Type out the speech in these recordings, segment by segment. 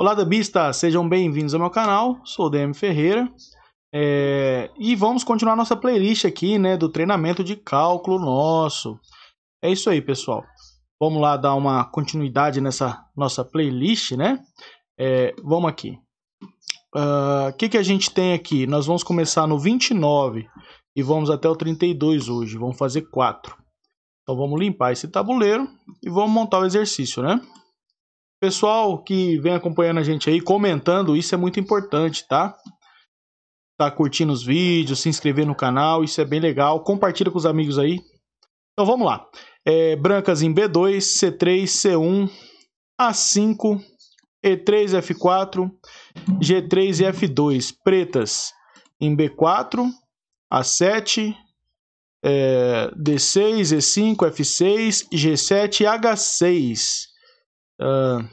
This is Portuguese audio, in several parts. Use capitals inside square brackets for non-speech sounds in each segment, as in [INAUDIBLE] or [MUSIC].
Olá, Dubistas! Sejam bem-vindos ao meu canal, sou o DM Ferreira é... e vamos continuar nossa playlist aqui né, do treinamento de cálculo nosso. É isso aí, pessoal. Vamos lá dar uma continuidade nessa nossa playlist, né? É... vamos aqui. Ah, o uh, que, que a gente tem aqui? Nós vamos começar no 29 e vamos até o 32 hoje, vamos fazer 4. Então vamos limpar esse tabuleiro e vamos montar o exercício, né? Pessoal que vem acompanhando a gente aí, comentando, isso é muito importante, tá? Tá curtindo os vídeos, se inscrever no canal, isso é bem legal. Compartilha com os amigos aí. Então vamos lá. É, brancas em B2, C3, C1, A5, E3, F4, G3 e F2. Pretas em B4, A7, é, D6, E5, F6, G7 e H6. Uh...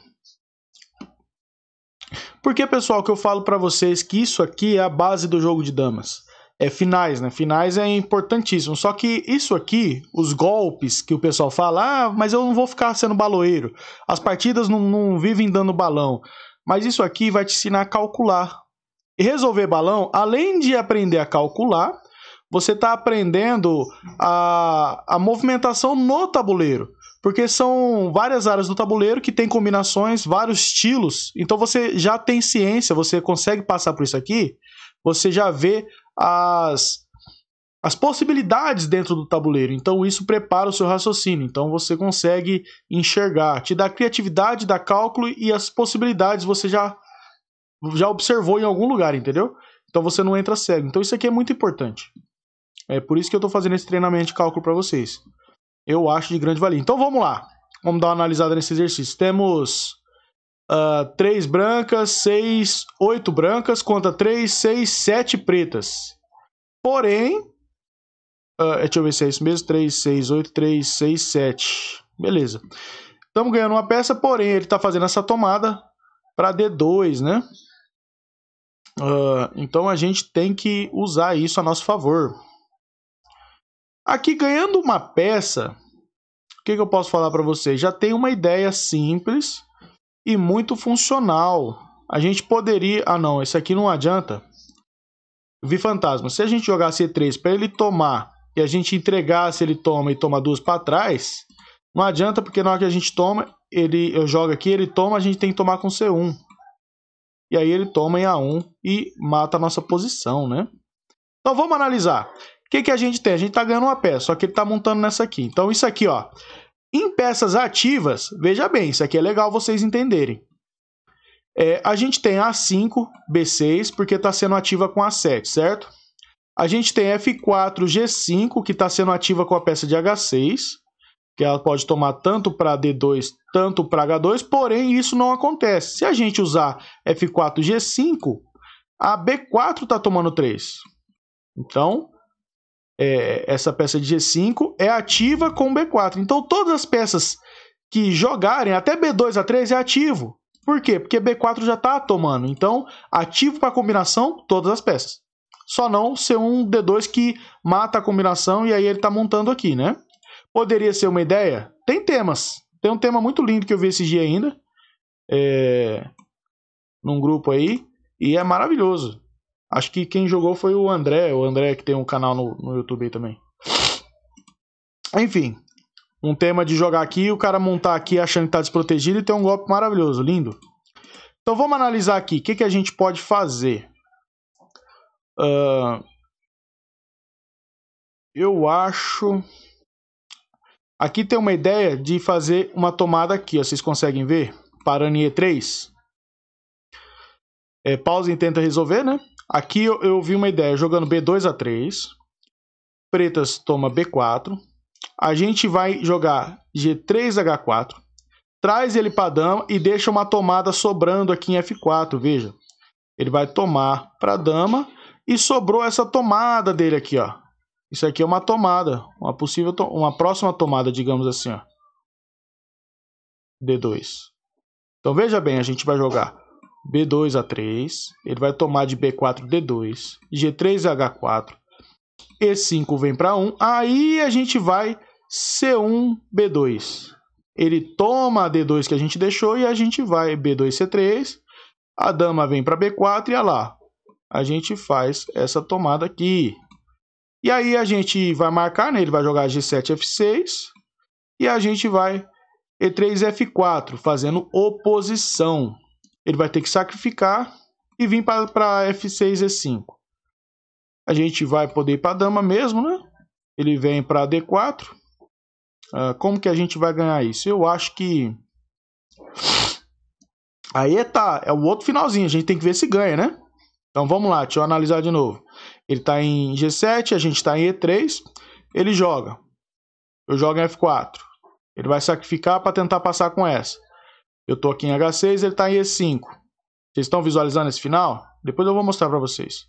Porque, pessoal, que eu falo para vocês que isso aqui é a base do jogo de damas. É finais, né? Finais é importantíssimo. Só que isso aqui, os golpes que o pessoal fala, ah, mas eu não vou ficar sendo baloeiro. As partidas não, não vivem dando balão. Mas isso aqui vai te ensinar a calcular. E resolver balão, além de aprender a calcular, você está aprendendo a, a movimentação no tabuleiro porque são várias áreas do tabuleiro que tem combinações, vários estilos. Então você já tem ciência, você consegue passar por isso aqui, você já vê as as possibilidades dentro do tabuleiro. Então isso prepara o seu raciocínio. Então você consegue enxergar, te dá criatividade, dá cálculo e as possibilidades você já já observou em algum lugar, entendeu? Então você não entra cego. Então isso aqui é muito importante. É por isso que eu estou fazendo esse treinamento de cálculo para vocês eu acho de grande valia. Então vamos lá. Vamos dar uma analisada nesse exercício. Temos uh, ah, 3 brancas, 6, 8 brancas contra 3, 6, 7 pretas. Porém, uh, deixa eu ver se é isso mesmo. 3, 6, 8, 3, 6, 7. Beleza. Estamos ganhando uma peça, porém ele está fazendo essa tomada para D2, né? Uh, então a gente tem que usar isso a nosso favor. Aqui ganhando uma peça, o que, que eu posso falar para vocês? Já tem uma ideia simples e muito funcional. A gente poderia. Ah, não, esse aqui não adianta. Vi fantasma. Se a gente jogar C3 para ele tomar e a gente entregar se ele toma e toma duas para trás, não adianta porque na hora que a gente toma, ele eu jogo aqui, ele toma, a gente tem que tomar com C1. E aí ele toma em A1 e mata a nossa posição, né? Então vamos analisar. O que, que a gente tem? A gente está ganhando uma peça, só que ele está montando nessa aqui. Então, isso aqui, ó. Em peças ativas, veja bem, isso aqui é legal vocês entenderem. É, a gente tem A5, B6, porque está sendo ativa com A7, certo? A gente tem F4, G5, que está sendo ativa com a peça de H6, que ela pode tomar tanto para D2, tanto para H2, porém isso não acontece. Se a gente usar F4, G5, a B4 está tomando 3. Então, é, essa peça de G5 é ativa com B4. Então todas as peças que jogarem, até B2, A3 é ativo. Por quê? Porque B4 já está tomando. Então, ativo para combinação, todas as peças. Só não ser um D2 que mata a combinação e aí ele está montando aqui, né? Poderia ser uma ideia? Tem temas. Tem um tema muito lindo que eu vi esse dia ainda. É... Num grupo aí. E é maravilhoso. Acho que quem jogou foi o André, o André que tem um canal no, no YouTube também. Enfim, um tema de jogar aqui, o cara montar aqui achando que tá desprotegido e ter um golpe maravilhoso, lindo. Então vamos analisar aqui, o que, que a gente pode fazer? Uh, eu acho... Aqui tem uma ideia de fazer uma tomada aqui, ó, vocês conseguem ver? Parando em E3. É, pausa e tenta resolver, né? Aqui eu, eu vi uma ideia, jogando B2 a 3, pretas toma B4, a gente vai jogar G3 H4, traz ele para dama e deixa uma tomada sobrando aqui em F4, veja. Ele vai tomar para dama e sobrou essa tomada dele aqui, ó. Isso aqui é uma tomada, uma possível to uma próxima tomada, digamos assim, ó. D2. Então veja bem, a gente vai jogar B2 A3, ele vai tomar de B4 D2, G3 H4, E5 vem para 1, aí a gente vai C1 B2. Ele toma a D2 que a gente deixou e a gente vai B2 C3, a dama vem para B4 e olha ah lá, a gente faz essa tomada aqui. E aí a gente vai marcar, né? ele vai jogar G7 F6 e a gente vai E3 F4, fazendo oposição. Ele vai ter que sacrificar e vir para F6 E5. A gente vai poder ir para dama mesmo, né? Ele vem para D4. Uh, ah, como que a gente vai ganhar isso? Eu acho que... Aí é tá, é o outro finalzinho, a gente tem que ver se ganha, né? Então vamos lá, deixa eu analisar de novo. Ele tá em G7, a gente tá em E3, ele joga. Eu jogo em F4. Ele vai sacrificar para tentar passar com essa. Eu estou aqui em H6, ele está em E5. Vocês estão visualizando esse final? Depois eu vou mostrar para vocês.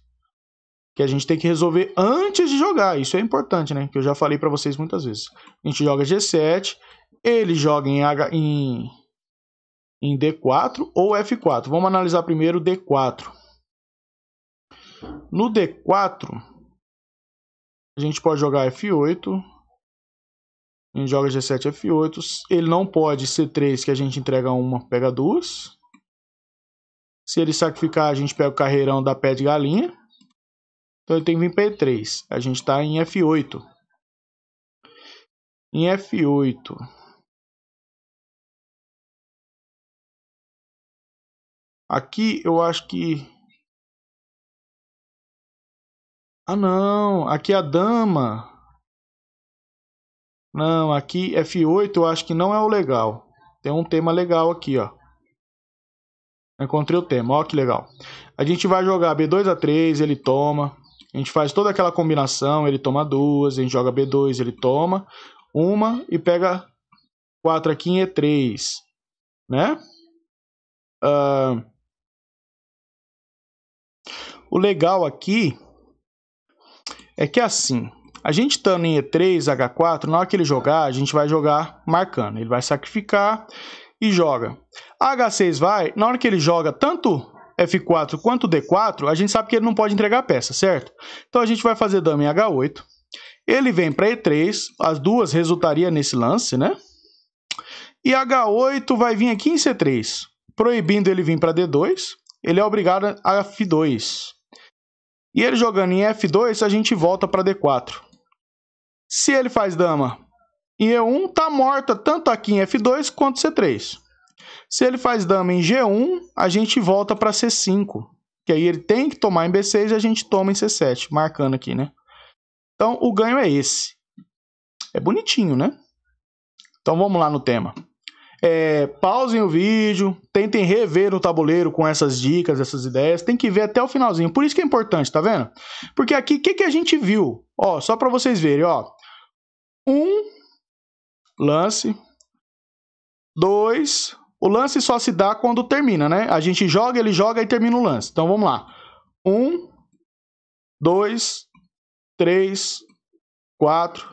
Que a gente tem que resolver antes de jogar. Isso é importante, né? Que eu já falei para vocês muitas vezes. A gente joga G7, ele joga em, H, em, em D4 ou F4. Vamos analisar primeiro D4. No D4, a gente pode jogar F8, gente joga G7, F8. Ele não pode ser 3 que a gente entrega uma, pega duas. Se ele sacrificar, a gente pega o carreirão da pé de galinha. Então ele tem que vir P3. A gente está em F8. Em F8. Aqui eu acho que... Ah não, aqui é a dama não, aqui F8 eu acho que não é o legal. Tem um tema legal aqui, ó. Encontrei o tema, ó que legal. A gente vai jogar B2 a 3, ele toma. A gente faz toda aquela combinação, ele toma duas, a gente joga B2, ele toma uma e pega 4 aqui em E3, né? Uh... o legal aqui é que é assim, a gente estando em E3, H4, na hora que ele jogar, a gente vai jogar marcando. Ele vai sacrificar e joga. A H6 vai, na hora que ele joga tanto F4 quanto D4, a gente sabe que ele não pode entregar peça, certo? Então a gente vai fazer dama em H8. Ele vem para E3, as duas resultaria nesse lance, né? E H8 vai vir aqui em C3, proibindo ele vir para D2. Ele é obrigado a F2. E ele jogando em F2, a gente volta para D4. Se ele faz dama em E1, tá morta tanto aqui em F2 quanto C3. Se ele faz dama em G1, a gente volta para C5, que aí ele tem que tomar em B6 e a gente toma em C7, marcando aqui, né? Então, o ganho é esse. É bonitinho, né? Então, vamos lá no tema. É, pausem o vídeo, tentem rever o tabuleiro com essas dicas, essas ideias, tem que ver até o finalzinho. Por isso que é importante, tá vendo? Porque aqui, o que, que a gente viu? Ó, só para vocês verem, ó. Um lance. Dois. O lance só se dá quando termina, né? A gente joga, ele joga e termina o lance. Então vamos lá. Um, dois, três, quatro,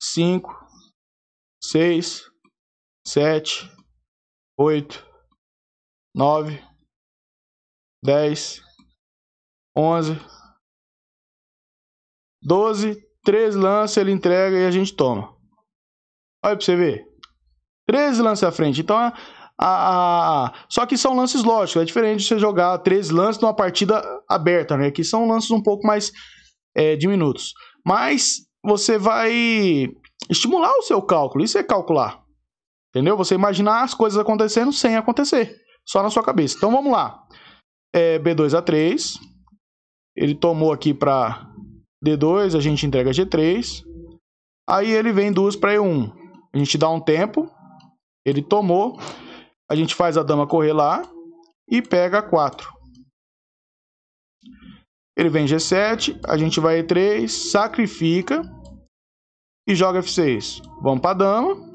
cinco, seis, sete, oito, nove, dez, onze, doze, Três lances ele entrega e a gente toma. Olha pra você ver. Três lances à frente. Então, a, a, a, só que são lances lógicos. É diferente de você jogar três lances numa partida aberta, né? Que são lances um pouco mais é, diminutos. Mas você vai estimular o seu cálculo. Isso é calcular. Entendeu? Você imaginar as coisas acontecendo sem acontecer. Só na sua cabeça. Então vamos lá. É, B2 a 3. Ele tomou aqui para D2, a gente entrega G3. Aí ele vem duas para E1. A gente dá um tempo. Ele tomou. A gente faz a dama correr lá e pega 4 Ele vem G7, a gente vai E3, sacrifica e joga F6. Vamos para dama.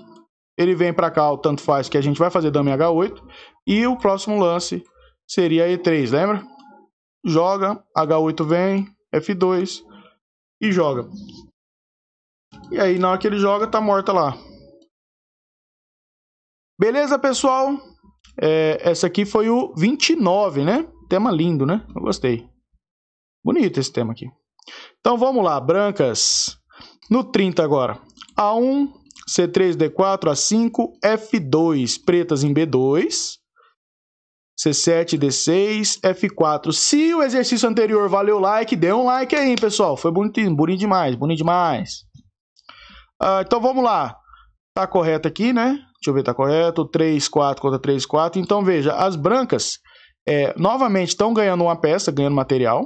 Ele vem para cá, o tanto faz que a gente vai fazer dama em H8 e o próximo lance seria E3, lembra? Joga, H8 vem, F2, e joga. E aí, na hora que ele joga, tá morta lá. Beleza, pessoal? É, essa aqui foi o 29, né? Tema lindo, né? Eu gostei. Bonito esse tema aqui. Então vamos lá, brancas. No 30 agora. A1, C3, D4, A5, F2. Pretas em B2. C7, D6, F4. Se o exercício anterior valeu like, dê um like aí, pessoal. Foi bonitinho, bonito demais, bonito demais. Ah, então vamos lá. Tá correto aqui, né? Deixa eu ver, tá correto. 3, 4 contra 3, 4. Então veja, as brancas é, novamente estão ganhando uma peça, ganhando material.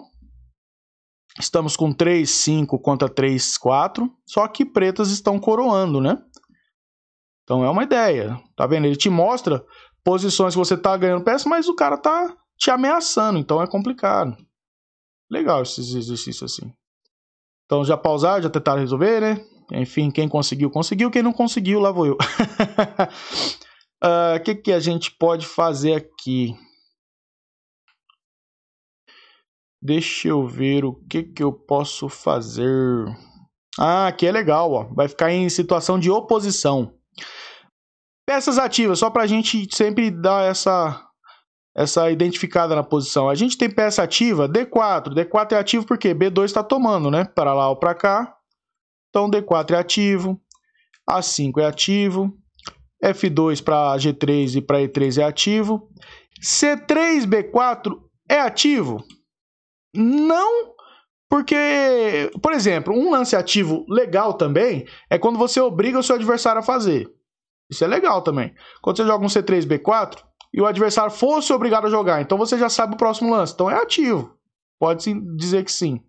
Estamos com 3, 5 contra 3, 4. Só que pretas estão coroando, né? Então é uma ideia. Tá vendo? Ele te mostra posições que você tá ganhando peça, mas o cara tá te ameaçando, então é complicado. Legal esses exercícios assim. Então já pausaram, já tentaram resolver, né? Enfim, quem conseguiu, conseguiu. Quem não conseguiu, lá vou eu. [LAUGHS] Ah, o uh, que, que a gente pode fazer aqui? Deixa eu ver o que, que eu posso fazer. Ah, aqui é legal, ó. Vai ficar em situação de oposição. Peças ativas, só para a gente sempre dar essa, essa identificada na posição. A gente tem peça ativa, D4. D4 é ativo porque B2 está tomando, né? Para lá ou para cá. Então, D4 é ativo. A5 é ativo. F2 para G3 e para E3 é ativo. C3, B4 é ativo? Não, porque, por exemplo, um lance ativo legal também é quando você obriga o seu adversário a fazer. Isso é legal também. Quando você joga um C3, B4 e o adversário fosse obrigado a jogar, então você já sabe o próximo lance. Então é ativo. Pode dizer que sim.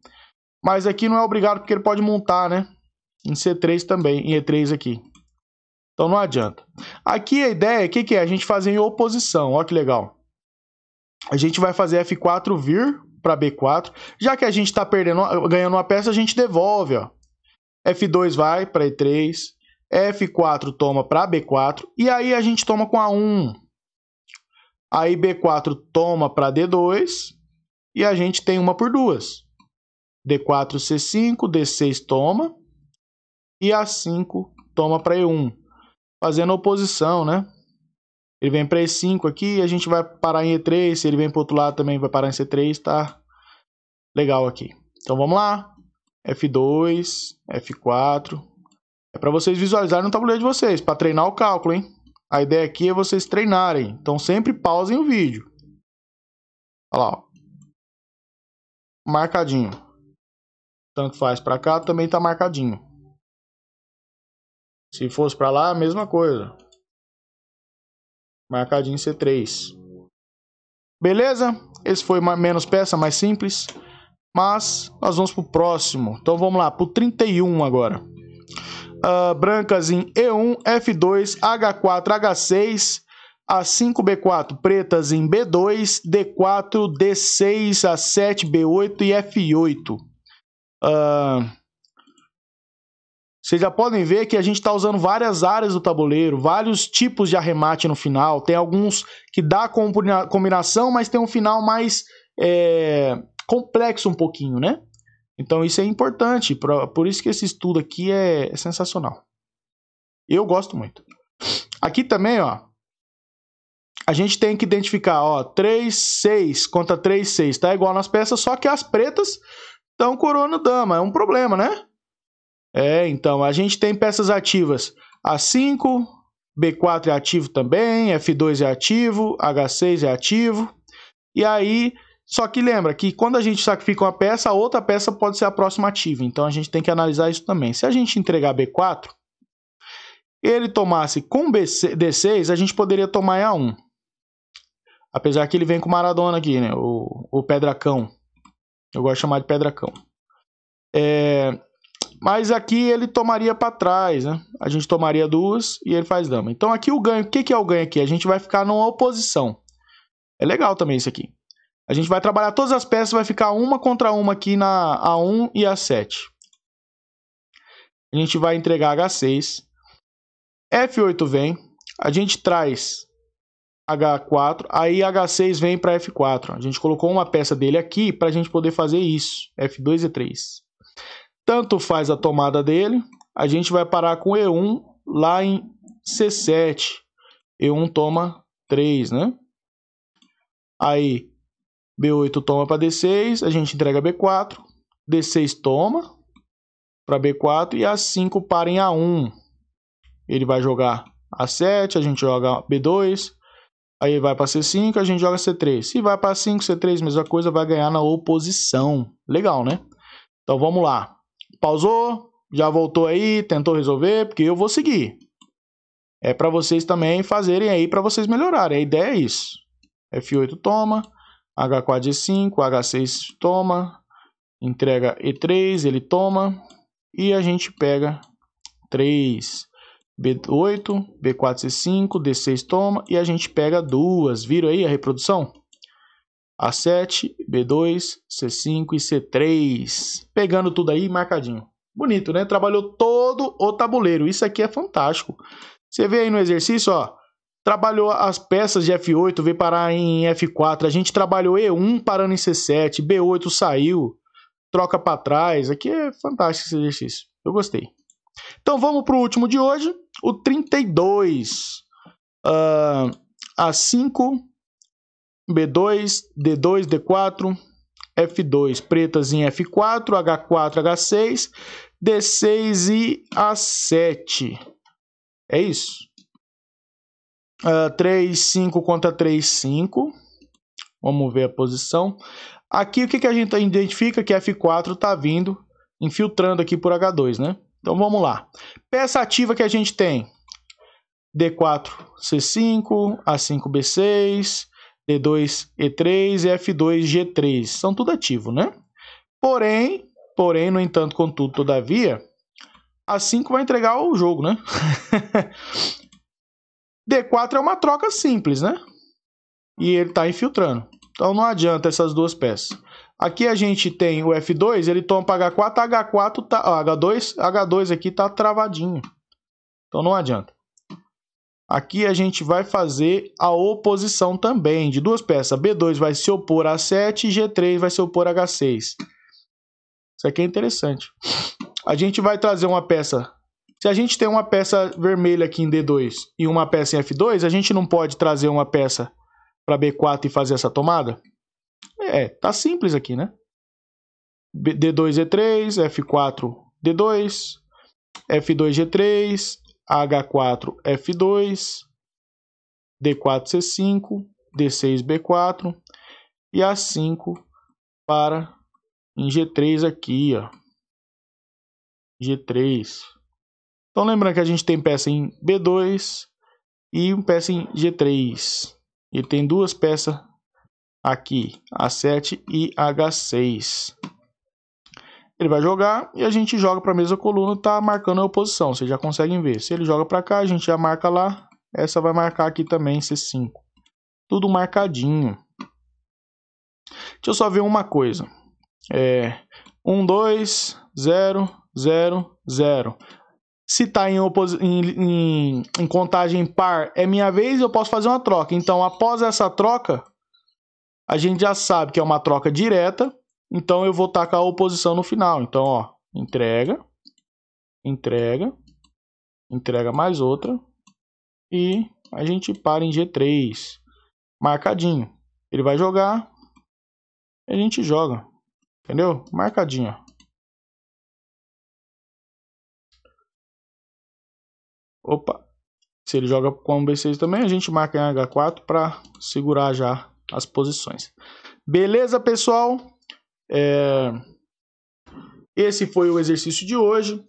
Mas aqui não é obrigado porque ele pode montar, né? Em C3 também, em E3 aqui. Então não adianta. Aqui a ideia, é o que, que, é? A gente fazer em oposição, Olha que legal. A gente vai fazer F4 vir para B4. Já que a gente está perdendo, ganhando uma peça, a gente devolve, ó. F2 vai para E3, F4 toma para B4 e aí a gente toma com A1. Aí B4 toma para D2 e a gente tem uma por duas. D4, C5, D6 toma e A5 toma para E1, fazendo oposição, né? Ele vem para E5 aqui, a gente vai parar em E3, se ele vem para outro lado também vai parar em C3, tá legal aqui. Então vamos lá, F2, F4, é para vocês visualizarem no tabuleiro de vocês, para treinar o cálculo, hein? A ideia aqui é vocês treinarem. Então sempre pausem o vídeo. Olha lá, ó. Marcadinho. Tanto faz para cá, também tá marcadinho. Se fosse para lá, a mesma coisa. Marcadinho C3. Beleza? Esse foi mais, menos peça, mais simples. Mas nós vamos pro próximo. Então vamos lá, pro 31 agora uh, brancas em E1, F2, H4, H6, A5, B4, pretas em B2, D4, D6, A7, B8 e F8. Uh, ah, vocês já podem ver que a gente está usando várias áreas do tabuleiro, vários tipos de arremate no final. Tem alguns que dá combinação, mas tem um final mais é, complexo um pouquinho, né? Então isso é importante, pra, por isso que esse estudo aqui é, é sensacional. Eu gosto muito. Aqui também, ó, a gente tem que identificar, ó, 3, 6 contra 3, 6, tá igual nas peças, só que as pretas estão coroando dama, é um problema, né? É, então, a gente tem peças ativas A5, B4 é ativo também, F2 é ativo, H6 é ativo, e aí só que lembra que quando a gente sacrifica uma peça, a outra peça pode ser a próxima ativa. Então a gente tem que analisar isso também. Se a gente entregar B4, ele tomasse com D6, a gente poderia tomar A1. Apesar que ele vem com Maradona aqui, né? O, o Pedracão. Eu gosto de chamar de Pedracão. É, mas aqui ele tomaria para trás, né? A gente tomaria duas e ele faz dama. Então aqui o ganho, o que, que é o ganho aqui? A gente vai ficar numa oposição. É legal também isso aqui. A gente vai trabalhar todas as peças, vai ficar uma contra uma aqui na A1 e A7. A gente vai entregar H6. F8 vem, a gente traz H4, aí H6 vem para F4. A gente colocou uma peça dele aqui para a gente poder fazer isso, F2 e 3. Tanto faz a tomada dele, a gente vai parar com E1 lá em C7. E1 toma 3, né? Aí B8 toma para D6, a gente entrega B4, D6 toma para B4 e A5 para em A1. Ele vai jogar A7, a gente joga B2, aí vai para C5, a gente joga C3. Se vai para A5, C3, mesma coisa, vai ganhar na oposição. Legal, né? Então vamos lá. Pausou, já voltou aí, tentou resolver, porque eu vou seguir. É para vocês também fazerem aí, para vocês melhorarem. A ideia é isso. F8 toma, H4D5, H6 toma, entrega E3, ele toma e a gente pega 3, B8, B4C5, D6 toma e a gente pega duas. Viram aí a reprodução? A7, B2, C5 e C3. Pegando tudo aí marcadinho. Bonito, né? Trabalhou todo o tabuleiro. Isso aqui é fantástico. Você vê aí no exercício, ó trabalhou as peças de F8, veio parar em F4, a gente trabalhou E1 parando em C7, B8 saiu, troca para trás, aqui é fantástico esse exercício, eu gostei. Então vamos para o último de hoje, o 32, uh, A5, B2, D2, D4, F2, pretas em F4, H4, H6, D6 e A7. É isso. Uh, 3, 5 contra 3, 5. Vamos ver a posição. Aqui o que, que a gente identifica que F4 está vindo, infiltrando aqui por H2, né? Então vamos lá. Peça ativa que a gente tem. D4, C5, A5, B6, D2, E3 e F2, G3. São tudo ativo, né? Porém, porém, no entanto, contudo, todavia, A5 vai entregar o jogo, né? [LAUGHS] D4 é uma troca simples, né? E ele está infiltrando. Então não adianta essas duas peças. Aqui a gente tem o F2, ele toma para H4, H4 tá, H2, H2 aqui tá travadinho. Então não adianta. Aqui a gente vai fazer a oposição também de duas peças. B2 vai se opor a A7 e G3 vai se opor a H6. Isso aqui é interessante. A gente vai trazer uma peça se a gente tem uma peça vermelha aqui em D2 e uma peça em F2, a gente não pode trazer uma peça para B4 e fazer essa tomada? É, tá simples aqui, né? D2, E3, F4, D2, F2, G3, H4, F2, D4, C5, D6, B4 e A5 para em G3 aqui, ó. G3. Então lembrando que a gente tem peça em B2 e uma peça em G3. Ele tem duas peças aqui, A7 e H6. Ele vai jogar e a gente joga para a mesma coluna, tá marcando a oposição, vocês já conseguem ver. Se ele joga para cá, a gente já marca lá, essa vai marcar aqui também, C5. Tudo marcadinho. Deixa eu só ver uma coisa. É, 1, 2, 0, 0, 0. Se está em, em, em, em contagem par, é minha vez e eu posso fazer uma troca. Então, após essa troca, a gente já sabe que é uma troca direta. Então, eu vou tacar a oposição no final. Então, ó, entrega, entrega, entrega mais outra. E a gente para em G3. Marcadinho. Ele vai jogar, a gente joga. Entendeu? Marcadinho, Opa! Se ele joga com B6 também, a gente marca em H4 para segurar já as posições. Beleza, pessoal? É... Esse foi o exercício de hoje.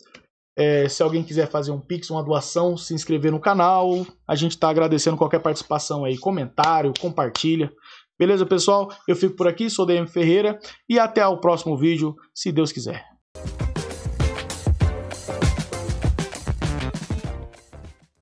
É, se alguém quiser fazer um pix, uma doação, se inscrever no canal. A gente está agradecendo qualquer participação aí, comentário, compartilha. Beleza, pessoal? Eu fico por aqui, sou DM Ferreira e até o próximo vídeo, se Deus quiser.